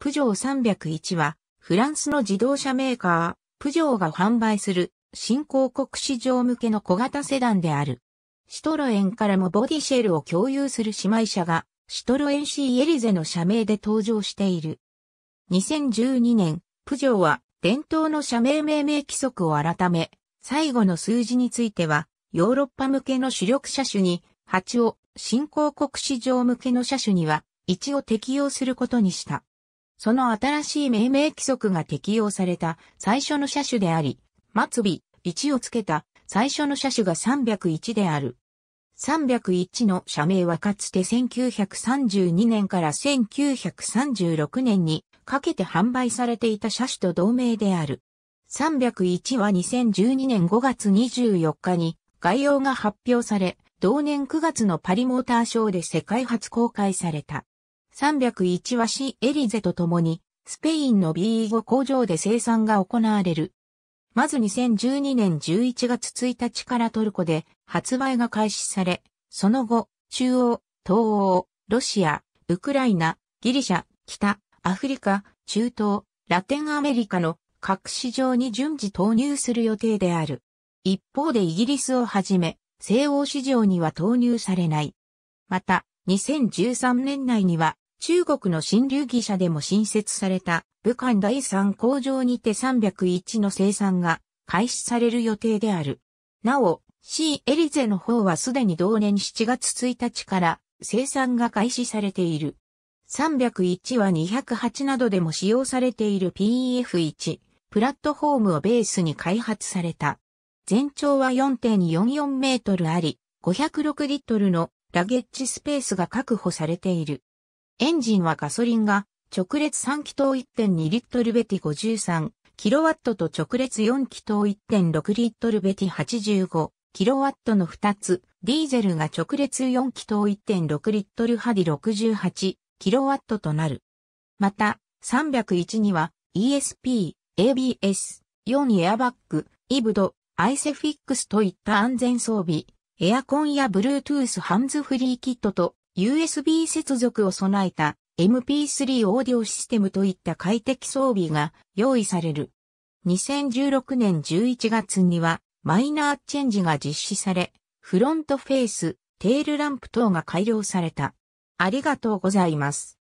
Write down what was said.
プジョー301は、フランスの自動車メーカー、プジョーが販売する新興国市場向けの小型セダンである。シトロエンからもボディシェルを共有する姉妹車が、シトロエンシーエリゼの社名で登場している。2012年、プジョーは伝統の社名命名規則を改め、最後の数字については、ヨーロッパ向けの主力車種に8を、新興国市場向けの車種には1を適用することにした。その新しい命名規則が適用された最初の車種であり、末尾1をつけた最初の車種が301である。301の社名はかつて1932年から1936年にかけて販売されていた車種と同名である。301は2012年5月24日に概要が発表され、同年9月のパリモーターショーで世界初公開された。301はシエリゼと共に、スペインの B5 工場で生産が行われる。まず2012年11月1日からトルコで発売が開始され、その後、中央、東欧、ロシア、ウクライナ、ギリシャ、北、アフリカ、中東、ラテンアメリカの各市場に順次投入する予定である。一方でイギリスをはじめ、西欧市場には投入されない。また、2013年内には中国の新流儀社でも新設された武漢第三工場にて301の生産が開始される予定である。なお、C エリゼの方はすでに同年7月1日から生産が開始されている。301は208などでも使用されている PEF1 プラットフォームをベースに開発された。全長は4.44メートルあり、506リットルのラゲッジスペースが確保されている。エンジンはガソリンが直列3気筒1.2リットルベティ53キロワットと直列4気筒1.6リットルベティ85キロワットの2つ、ディーゼルが直列4気筒1.6リットルハディ68キロワットとなる。また、301には ESP、ABS、4エアバッグ、イブド、アイセフィックスといった安全装備、エアコンや Bluetooth ハンズフリーキットと USB 接続を備えた MP3 オーディオシステムといった快適装備が用意される。2016年11月にはマイナーチェンジが実施され、フロントフェイス、テールランプ等が改良された。ありがとうございます。